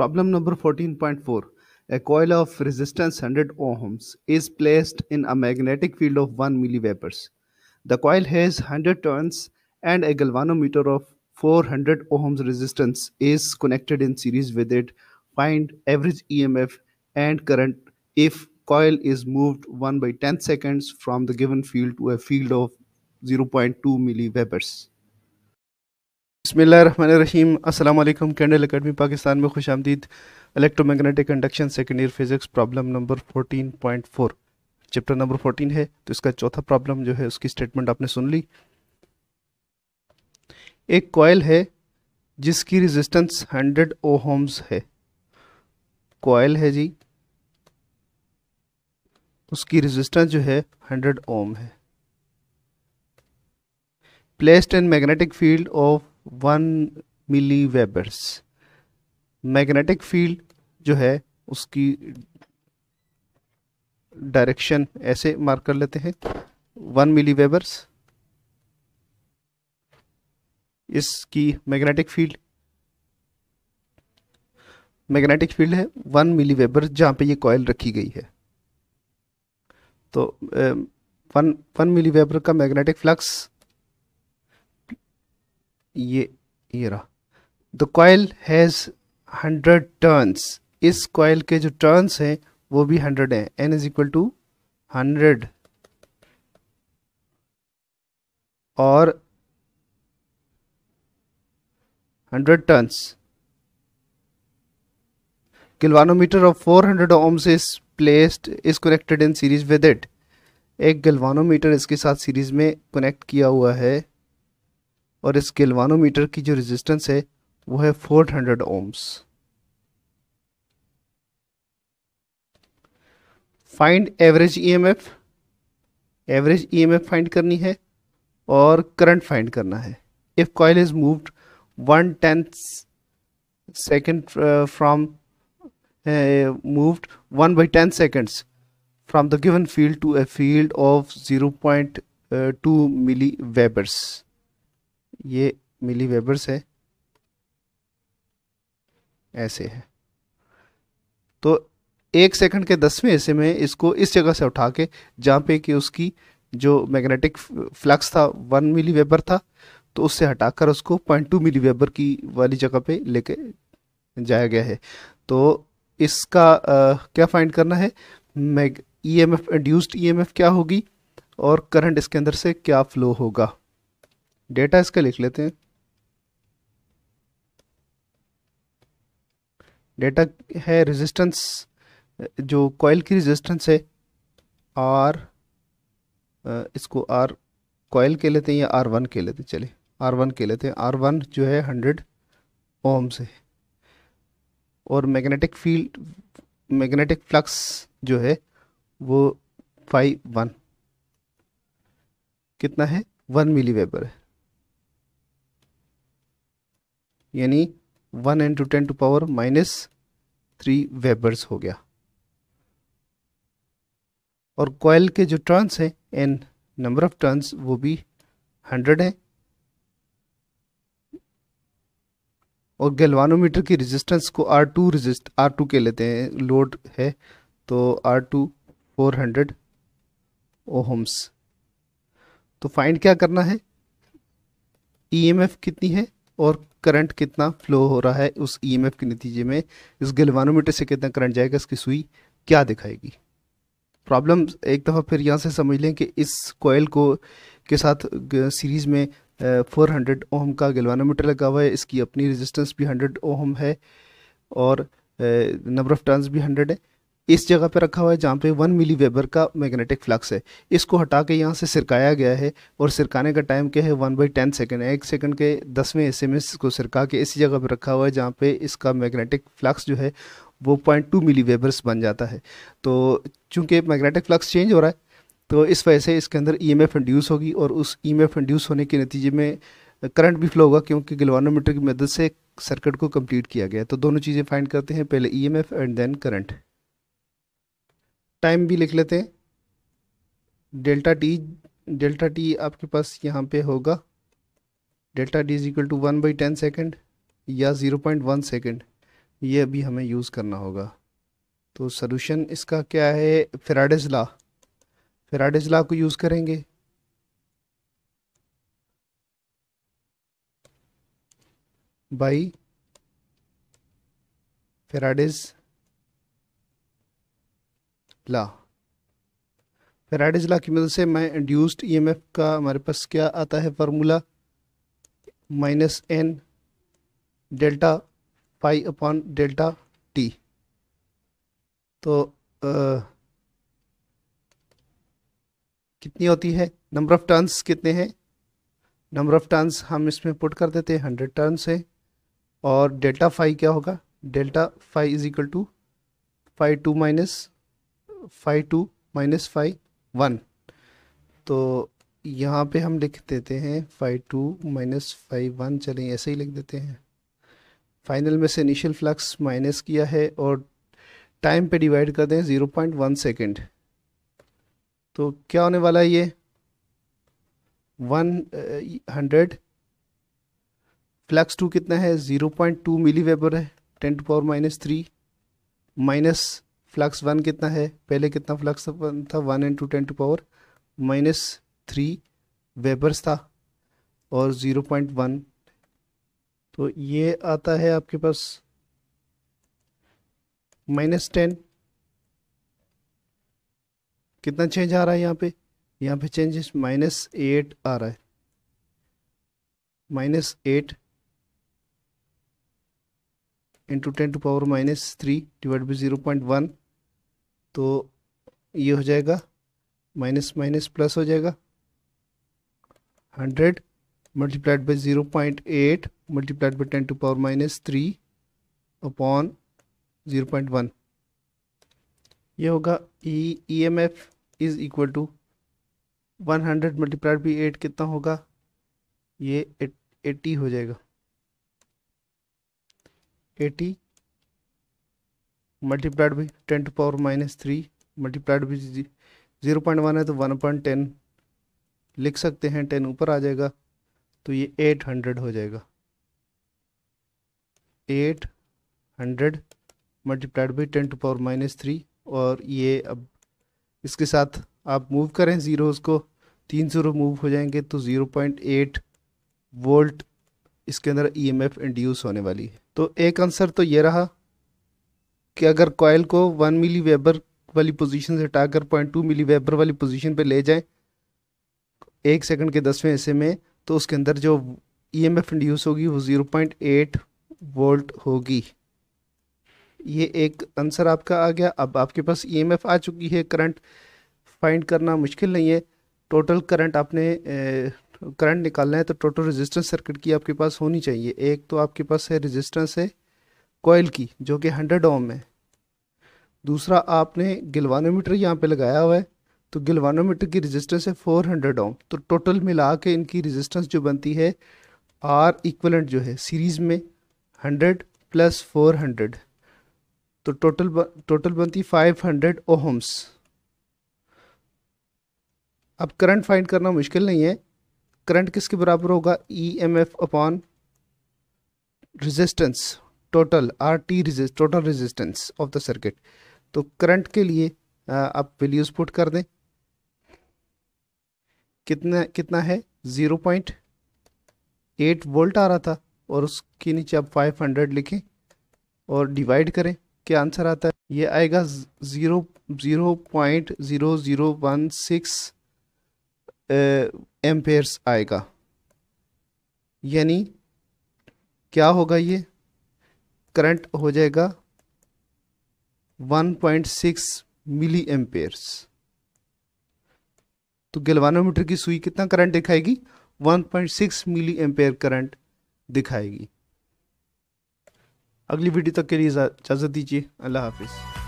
Problem number 14.4. A coil of resistance 100 ohms is placed in a magnetic field of 1 milliwappers. The coil has 100 turns and a galvanometer of 400 ohms resistance is connected in series with it. Find average EMF and current if coil is moved 1 by 10 seconds from the given field to a field of 0.2 milliwappers. बसमीम अल्लाम candle academy Pakistan में खुश आमदीद electro magnetic conduction second year physics problem number 14.4 chapter number 14 है तो इसका चौथा problem जो है उसकी स्टेटमेंट आपने सुन ली एक कॉयल है जिसकी रेजिस्टेंस 100 होम्स है कॉयल है जी उसकी रेजिस्टेंस जो है 100 ओम है placed in magnetic field of one milliwebers magnetic field जो है उसकी डायरेक्शन ऐसे मार्क कर लेते हैं वन मिली वेबर्स इसकी मैग्नेटिक फील्ड मैग्नेटिक फील्ड है वन मिली वेबर जहाँ पे ये कॉयल रखी गई है तो वन वन मिली वेबर का मैग्नेटिक फ्लक्स ये ये रहा the coil has hundred turns इस कोयल के जो टर्न्स हैं वो भी हंड्रेड हैं N is equal to hundred और hundred turns of four hundred ohms is placed is connected in series with it एक गलवानोमीटर इसके साथ सीरीज में कनेक्ट किया हुआ है और इस गिलवानोमीटर की जो रेजिस्टेंस है वो है 400 hundred ohms find average EMF average EMF find करनी है और करंट फाइंड करना है if coil is moved one tenth second from moved one by ten seconds from the field to a field of zero point two milliwebers ये मिली weber से ऐसे है तो एक सेकंड के दसवें ऐसे में इसको इस जगह से उठा के जहाँ पे कि उसकी जो मैग्नेटिक फ्लक्स था वन मिली वेबर था तो उससे हटाकर उसको पॉइंट टू मिली वेबर की वाली जगह पे लेके जाया गया है तो इसका आ, क्या फाइंड करना है mag E M F induced E M F क्या होगी और करंट इसके अंदर से क्या फ्लो होगा डेटा इसका लिख लेते हैं डेटा है रेजिस्टेंस जो कॉयल की रेजिस्टेंस है आर इसको आर कॉयल के लेते हैं या आर वन के लेते हैं चले आर वन के लेते हैं आर वन जो है हंड्रेड ओम से और मैग्नेटिक फील्ड मैग्नेटिक फ्लक्स जो है वो फाइव वन कितना है वन मिली वेबर है यानी one into ten to power minus three webers हो गया और कॉयल के जो टर्न्स हैं एन नंबर ऑफ टर्न्स वो भी हंड्रेड है और गैल्वानोमीटर की रेजिस्टेंस को R two resist R two के लेते हैं लोड है तो R two four hundred ohms तो फाइंड क्या करना है ईएमएफ e कितनी है और करंट कितना फ्लो हो रहा है उस ईएमएफ e के नतीजे में इस गलवानोमीटर से कितना करंट जाएगा इसकी सुई क्या दिखाएगी प्रॉब्लम एक दफ़ा फिर यहाँ से समझ लें कि इस कोयल को के साथ सीरीज़ में फोर हंड्रेड ओहम का गलवानोमीटर लगा हुआ है इसकी अपनी रेजिस्टेंस भी हंड्रेड ओम है और नंबर ऑफ़ टर्न्स भी हंड्रेड है इस जगह पर रखा हुआ है जहाँ पे वन मिली वेबर का मैग्नेटिक फ्लक्स है इसको हटा के यहाँ से सिरकाया गया है और सिरकाने का टाइम क्या है वन बाई टेन सेकेंड एक सेकेंड के दसवें हिस्से में इसको सिरका के इसी जगह पर रखा हुआ है जहाँ पे इसका मैग्नेटिक फ्लक्स जो है वो पॉइंट टू मिली वेबर्स बन जाता है तो चूँकि मैग्नेटिक फ्लक्स चेंज हो रहा है तो इस वजह से इसके अंदर ई एम एफ इंड्यूस होगी और उस ई एम एफ इंड्यूस होने के नतीजे में करंट भी फ्लो होगा क्योंकि गिलवानोमीटर की मदद से सर्किट को कम्प्लीट किया गया तो दोनों चीज़ें फाइंड करते हैं पहले E M F and then current time भी लिख लेते हैं डेल्टा टी डेल्टा टी आपके पास यहाँ पे होगा delta D is equal to one by ten second या ज़ीरो पॉइंट वन सेकेंड ये अभी हमें यूज़ करना होगा तो सोल्यूशन इसका क्या है फेराडेज ला फेराडेज ला को यूज़ करेंगे बाई फेराडेज ला फेराइडिज ला की मदद से मैं इंड्यूस्ड ईएमएफ e का हमारे पास क्या आता है formula minus N delta phi upon delta T तो आ, कितनी होती है नंबर ऑफ टर्न्स कितने हैं नंबर ऑफ टर्न्स हम इसमें पुट कर देते हैं हंड्रेड टर्न्स है और डेल्टा फाइव क्या होगा delta phi is equal to phi two minus phi two minus phi one तो यहाँ पे हम लिख देते हैं phi two minus phi one चलें ऐसे ही लिख देते हैं फाइनल में से इनिशियल फ्लक्स माइनस किया है और टाइम पे डिवाइड कर दें ज़ीरो पॉइंट वन सेकेंड तो क्या होने वाला है ये वन हंड्रेड फ्लक्स टू कितना है zero point two milliweber है ten to power minus three minus flux one कितना है पहले कितना फ्लक्स था one into ten to power minus three webers था और ज़ीरो पॉइंट वन तो ये आता है आपके पास माइनस टेन कितना चेंज आ रहा है यहाँ पे यहाँ पे चेंज माइनस एट आ रहा है minus eight into ten to power minus three divide by zero point one तो ये हो जाएगा माइनस माइनस प्लस हो जाएगा hundred multiplied by zero point eight multiplied by ten to power minus three upon zero point one ये होगा E E M F is equal to one hundred multiplied by eight कितना होगा ये eighty हो जाएगा eighty multiplied by ten to power minus three multiplied by zero point one है तो one point ten लिख सकते हैं टेन ऊपर आ जाएगा तो ये एट हंड्रेड हो जाएगा eight hundred multiplied by ten to power minus three और ये अब इसके साथ आप मूव करें ज़ीरोज़ को तीन ज़ीरो मूव हो जाएंगे तो ज़ीरो पॉइंट एट वोल्ट इसके अंदर ईएमएफ e इंड्यूस होने वाली है तो एक आंसर तो ये रहा कि अगर कोयल को वन मिली वेबर वाली पोजीशन से हटाकर पॉइंट टू मिली वेबर वाली पोजीशन पे ले जाएं एक सेकंड के दसवें हिस्से में तो उसके अंदर जो ई एम एफ इंड्यूस होगी वो ज़ीरो पॉइंट एट वोल्ट होगी ये एक आंसर आपका आ गया अब आपके पास ई एम एफ आ चुकी है करंट फाइंड करना मुश्किल नहीं है टोटल करंट आपने करंट निकालना है तो टोटल रेजिस्टेंस सर्किट की आपके पास होनी चाहिए एक तो आपके पास है रेजिस्टेंस है कोयल की जो कि हंड्रेड ओम है दूसरा आपने गिलवानोमीटर यहाँ पे लगाया हुआ है तो गिलवानोमीटर की रेजिस्टेंस है फोर हंड्रेड ओम तो टोटल मिला के इनकी रेजिस्टेंस जो बनती है आर इक्वलेंट जो है सीरीज़ में हंड्रेड प्लस फोर हंड्रेड तो टोटल टोटल बनती फाइव हंड्रेड ओहम्स अब करंट फाइंड करना मुश्किल नहीं है करंट किसके बराबर होगा E M F upon resistance total R T total resistance of the circuit तो करंट के लिए आप वैल्यूज़ पुट कर दें कितना कितना है ज़ीरो पॉइंट एट वोल्ट आ रहा था और उसके नीचे आप फाइव हंड्रेड लिखें और डिवाइड करें क्या आंसर आता है ये आएगा zero zero point zero zero one six amperes आएगा यानी क्या होगा ये करंट हो जाएगा 1.6 मिली एम्पेयर्स तो गलवानोमीटर की सुई कितना करंट दिखाएगी 1.6 मिली एम्पेयर करंट दिखाएगी अगली वीडियो तक के लिए इजाज़त दीजिए अल्लाह हाफिज़